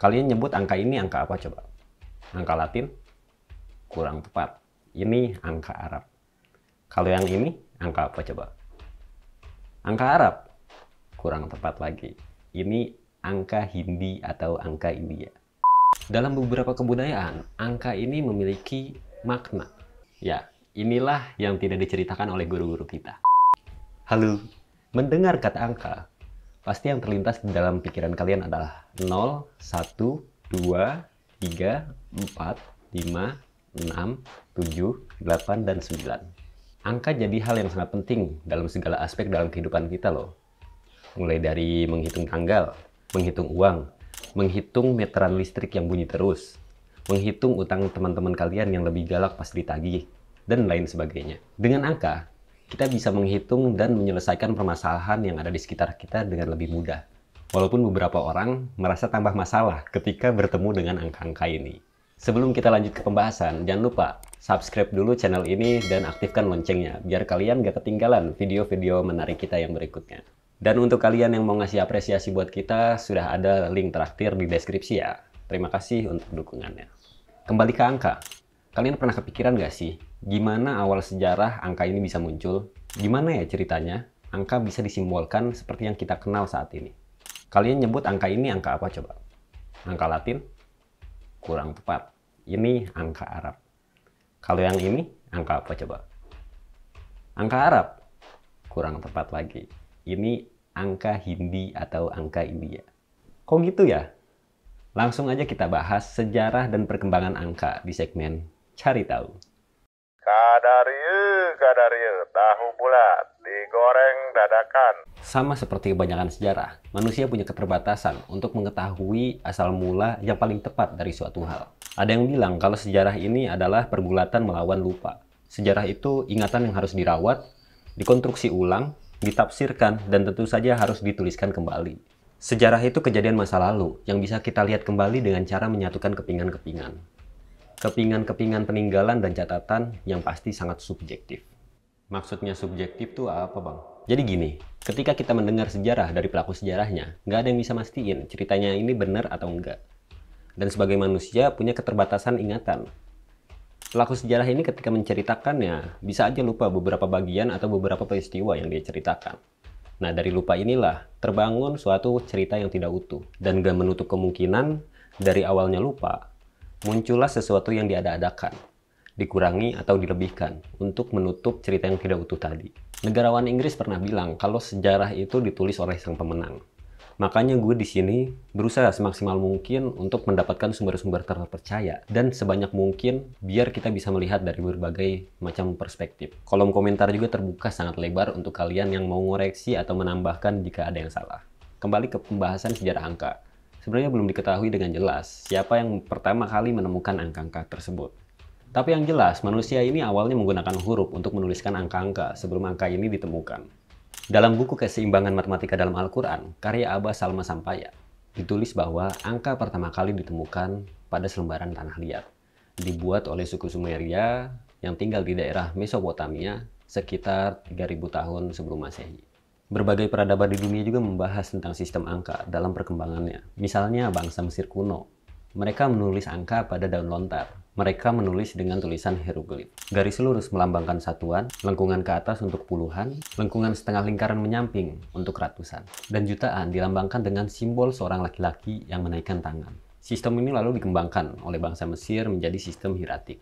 Kalian nyebut angka ini angka apa coba? Angka Latin? Kurang tepat. Ini angka Arab. Kalau yang ini angka apa coba? Angka Arab? Kurang tepat lagi. Ini angka Hindi atau angka India. Dalam beberapa kebudayaan, angka ini memiliki makna. Ya, inilah yang tidak diceritakan oleh guru-guru kita. Halo, mendengar kata angka, pasti yang terlintas di dalam pikiran kalian adalah 0, 1, 2, 3, 4, 5, 6, 7, 8, dan 9. Angka jadi hal yang sangat penting dalam segala aspek dalam kehidupan kita loh. Mulai dari menghitung tanggal, menghitung uang, menghitung meteran listrik yang bunyi terus, menghitung utang teman-teman kalian yang lebih galak pas ditagih, dan lain sebagainya. Dengan angka, kita bisa menghitung dan menyelesaikan permasalahan yang ada di sekitar kita dengan lebih mudah. Walaupun beberapa orang merasa tambah masalah ketika bertemu dengan angka-angka ini. Sebelum kita lanjut ke pembahasan, jangan lupa subscribe dulu channel ini dan aktifkan loncengnya biar kalian gak ketinggalan video-video menarik kita yang berikutnya. Dan untuk kalian yang mau ngasih apresiasi buat kita, sudah ada link traktir di deskripsi ya. Terima kasih untuk dukungannya. Kembali ke angka. Kalian pernah kepikiran gak sih Gimana awal sejarah angka ini bisa muncul? Gimana ya ceritanya angka bisa disimbolkan seperti yang kita kenal saat ini? Kalian nyebut angka ini angka apa coba? Angka Latin? Kurang tepat. Ini angka Arab. Kalau yang ini angka apa coba? Angka Arab? Kurang tepat lagi. Ini angka Hindi atau angka India. Kok gitu ya? Langsung aja kita bahas sejarah dan perkembangan angka di segmen Cari Tahu. Kadariu, kadariu, tahu bulat, digoreng dadakan. Sama seperti kebanyakan sejarah, manusia punya keterbatasan untuk mengetahui asal mula yang paling tepat dari suatu hal. Ada yang bilang kalau sejarah ini adalah pergulatan melawan lupa. Sejarah itu ingatan yang harus dirawat, dikonstruksi ulang, ditafsirkan, dan tentu saja harus dituliskan kembali. Sejarah itu kejadian masa lalu yang bisa kita lihat kembali dengan cara menyatukan kepingan-kepingan kepingan-kepingan peninggalan dan catatan yang pasti sangat subjektif. Maksudnya subjektif tuh apa bang? Jadi gini, ketika kita mendengar sejarah dari pelaku sejarahnya, nggak ada yang bisa mastiin ceritanya ini benar atau enggak. Dan sebagai manusia punya keterbatasan ingatan. Pelaku sejarah ini ketika menceritakannya, bisa aja lupa beberapa bagian atau beberapa peristiwa yang dia ceritakan. Nah, dari lupa inilah terbangun suatu cerita yang tidak utuh. Dan gak menutup kemungkinan dari awalnya lupa, muncullah sesuatu yang diada-adakan, dikurangi atau dilebihkan untuk menutup cerita yang tidak utuh tadi. Negarawan Inggris pernah bilang kalau sejarah itu ditulis oleh sang pemenang. Makanya gue di sini berusaha semaksimal mungkin untuk mendapatkan sumber-sumber terpercaya dan sebanyak mungkin biar kita bisa melihat dari berbagai macam perspektif. Kolom komentar juga terbuka sangat lebar untuk kalian yang mau ngoreksi atau menambahkan jika ada yang salah. Kembali ke pembahasan sejarah angka sebenarnya belum diketahui dengan jelas siapa yang pertama kali menemukan angka-angka tersebut. Tapi yang jelas, manusia ini awalnya menggunakan huruf untuk menuliskan angka-angka sebelum angka ini ditemukan. Dalam buku Keseimbangan Matematika dalam Al-Quran, karya Abah Salma Sampaya, ditulis bahwa angka pertama kali ditemukan pada selembaran tanah liat. Dibuat oleh suku Sumeria yang tinggal di daerah Mesopotamia sekitar 3000 tahun sebelum Masehi. Berbagai peradaban di dunia juga membahas tentang sistem angka dalam perkembangannya. Misalnya bangsa Mesir kuno. Mereka menulis angka pada daun lontar. Mereka menulis dengan tulisan hieroglif. Garis lurus melambangkan satuan, lengkungan ke atas untuk puluhan, lengkungan setengah lingkaran menyamping untuk ratusan. Dan jutaan dilambangkan dengan simbol seorang laki-laki yang menaikkan tangan. Sistem ini lalu dikembangkan oleh bangsa Mesir menjadi sistem hieratik.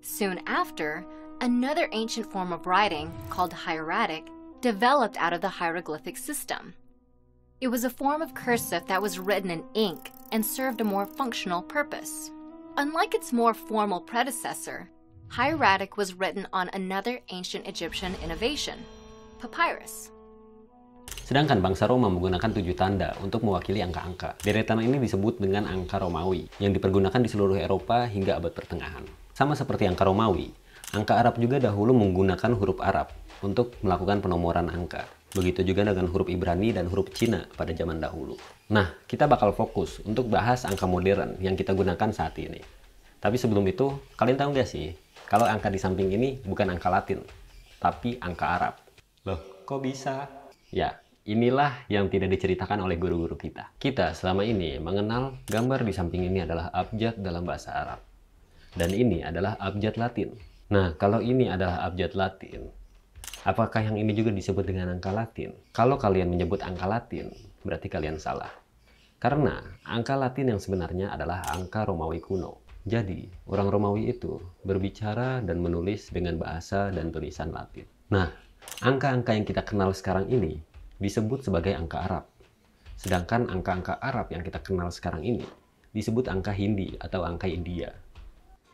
Soon after, another ancient form of writing called hieratic developed out of the hieroglyphic system. It was a form of cursive that was written in ink and served a more functional purpose. Unlike its more formal predecessor, hieratic was written on another ancient Egyptian innovation, papyrus. Sedangkan bangsa Roma menggunakan tujuh tanda untuk mewakili angka-angka. Deretan ini disebut dengan angka Romawi, yang dipergunakan di seluruh Eropa hingga abad pertengahan. Sama seperti angka Romawi, angka Arab juga dahulu menggunakan huruf Arab, untuk melakukan penomoran angka. Begitu juga dengan huruf Ibrani dan huruf Cina pada zaman dahulu. Nah, kita bakal fokus untuk bahas angka modern yang kita gunakan saat ini. Tapi sebelum itu, kalian tahu nggak sih, kalau angka di samping ini bukan angka Latin, tapi angka Arab. Loh, kok bisa? Ya, inilah yang tidak diceritakan oleh guru-guru kita. Kita selama ini mengenal gambar di samping ini adalah abjad dalam bahasa Arab. Dan ini adalah abjad Latin. Nah, kalau ini adalah abjad Latin, Apakah yang ini juga disebut dengan angka Latin? Kalau kalian menyebut angka Latin, berarti kalian salah. Karena angka Latin yang sebenarnya adalah angka Romawi kuno. Jadi, orang Romawi itu berbicara dan menulis dengan bahasa dan tulisan Latin. Nah, angka-angka yang kita kenal sekarang ini disebut sebagai angka Arab. Sedangkan angka-angka Arab yang kita kenal sekarang ini disebut angka Hindi atau angka India.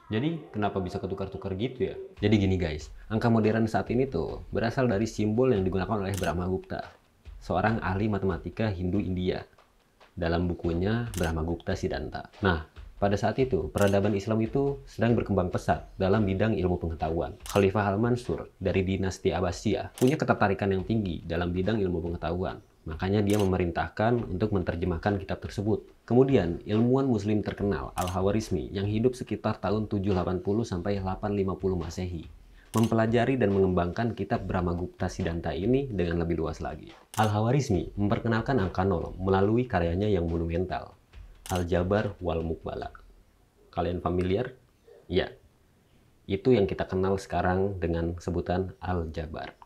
Jadi kenapa bisa ketukar-tukar gitu ya? Jadi gini guys, angka modern saat ini tuh berasal dari simbol yang digunakan oleh Brahma Gupta, seorang ahli matematika Hindu India dalam bukunya Brahma Gupta Siddhanta. Nah, pada saat itu, peradaban Islam itu sedang berkembang pesat dalam bidang ilmu pengetahuan. Khalifah Al-Mansur dari dinasti Abbasiyah punya ketertarikan yang tinggi dalam bidang ilmu pengetahuan Makanya dia memerintahkan untuk menerjemahkan kitab tersebut. Kemudian, ilmuwan muslim terkenal Al-Hawarizmi yang hidup sekitar tahun 780 sampai 850 Masehi mempelajari dan mengembangkan kitab Brahmagupta Siddhanta ini dengan lebih luas lagi. Al-Hawarizmi memperkenalkan nol melalui karyanya yang monumental, Al-Jabar wal Mukbala. Kalian familiar? Ya. Itu yang kita kenal sekarang dengan sebutan Al-Jabar.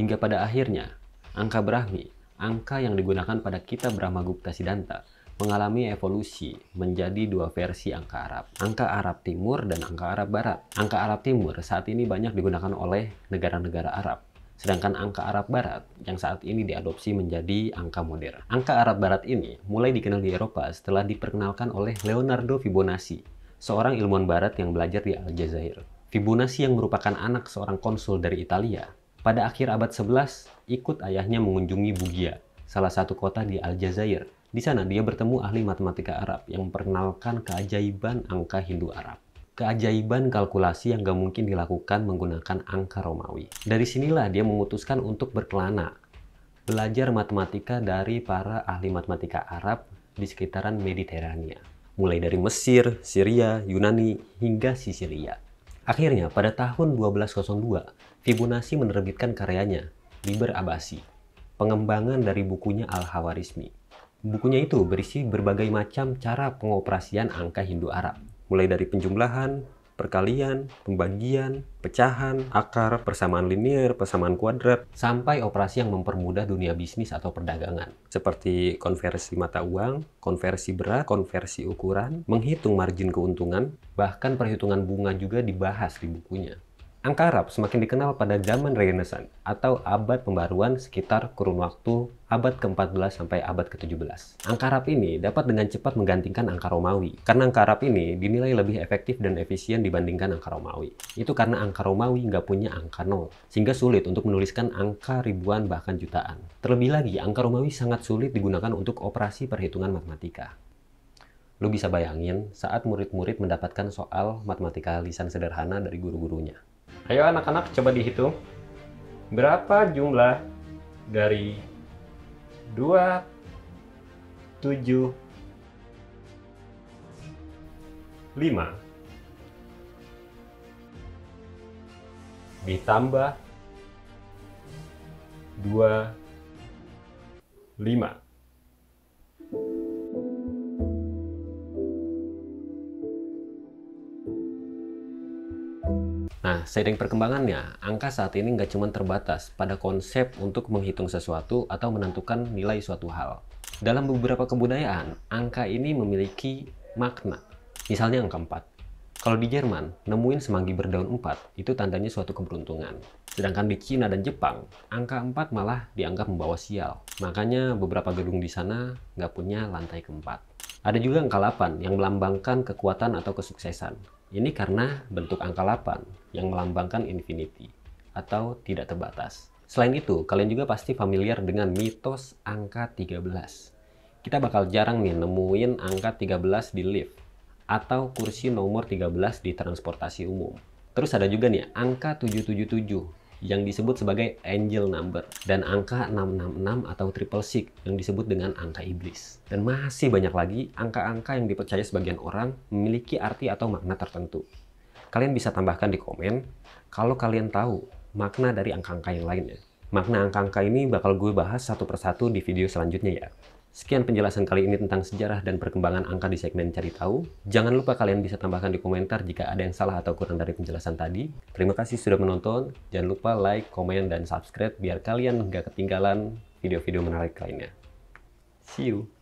Hingga pada akhirnya, Angka Brahmi angka yang digunakan pada kitab Brahmagupta Siddhanta mengalami evolusi menjadi dua versi angka Arab, angka Arab Timur dan angka Arab Barat. Angka Arab Timur saat ini banyak digunakan oleh negara-negara Arab, sedangkan angka Arab Barat yang saat ini diadopsi menjadi angka modern. Angka Arab Barat ini mulai dikenal di Eropa setelah diperkenalkan oleh Leonardo Fibonacci, seorang ilmuwan barat yang belajar di Aljazair. Fibonacci yang merupakan anak seorang konsul dari Italia, pada akhir abad 11 ikut ayahnya mengunjungi Bugia, salah satu kota di Aljazair. Di sana dia bertemu ahli matematika Arab yang memperkenalkan keajaiban angka Hindu Arab. Keajaiban kalkulasi yang gak mungkin dilakukan menggunakan angka Romawi. Dari sinilah dia memutuskan untuk berkelana, belajar matematika dari para ahli matematika Arab di sekitaran Mediterania. Mulai dari Mesir, Syria, Yunani, hingga Sisilia. Akhirnya, pada tahun 1202, Fibonacci menerbitkan karyanya Liber Abasi, pengembangan dari bukunya Al-Hawarizmi. Bukunya itu berisi berbagai macam cara pengoperasian angka Hindu-Arab, mulai dari penjumlahan, perkalian, pembagian, pecahan, akar, persamaan linier, persamaan kuadrat, sampai operasi yang mempermudah dunia bisnis atau perdagangan, seperti konversi mata uang, konversi berat, konversi ukuran, menghitung margin keuntungan, bahkan perhitungan bunga juga dibahas di bukunya. Angka Arab semakin dikenal pada zaman Renaissance atau abad pembaruan sekitar kurun waktu abad ke-14 sampai abad ke-17. Angka Arab ini dapat dengan cepat menggantikan angka Romawi, karena angka Arab ini dinilai lebih efektif dan efisien dibandingkan angka Romawi. Itu karena angka Romawi nggak punya angka nol, sehingga sulit untuk menuliskan angka ribuan bahkan jutaan. Terlebih lagi, angka Romawi sangat sulit digunakan untuk operasi perhitungan matematika. Lu bisa bayangin saat murid-murid mendapatkan soal matematika lisan sederhana dari guru-gurunya. Ayo anak-anak coba dihitung. Berapa jumlah dari 2, 7, 5 ditambah 2, 5. Nah, seiring perkembangannya, angka saat ini nggak cuma terbatas pada konsep untuk menghitung sesuatu atau menentukan nilai suatu hal. Dalam beberapa kebudayaan, angka ini memiliki makna. Misalnya angka 4. Kalau di Jerman, nemuin semanggi berdaun 4, itu tandanya suatu keberuntungan. Sedangkan di Cina dan Jepang, angka 4 malah dianggap membawa sial. Makanya beberapa gedung di sana nggak punya lantai keempat. Ada juga angka 8 yang melambangkan kekuatan atau kesuksesan. Ini karena bentuk angka 8 yang melambangkan infinity atau tidak terbatas. Selain itu, kalian juga pasti familiar dengan mitos angka 13. Kita bakal jarang nih nemuin angka 13 di lift atau kursi nomor 13 di transportasi umum. Terus ada juga nih angka 777 yang disebut sebagai angel number dan angka 666 atau triple six yang disebut dengan angka iblis. Dan masih banyak lagi angka-angka yang dipercaya sebagian orang memiliki arti atau makna tertentu. Kalian bisa tambahkan di komen kalau kalian tahu makna dari angka-angka yang lainnya. Makna angka-angka ini bakal gue bahas satu persatu di video selanjutnya ya. Sekian penjelasan kali ini tentang sejarah dan perkembangan angka di segmen Cari Tahu. Jangan lupa kalian bisa tambahkan di komentar jika ada yang salah atau kurang dari penjelasan tadi. Terima kasih sudah menonton. Jangan lupa like, komen, dan subscribe biar kalian nggak ketinggalan video-video menarik lainnya. See you!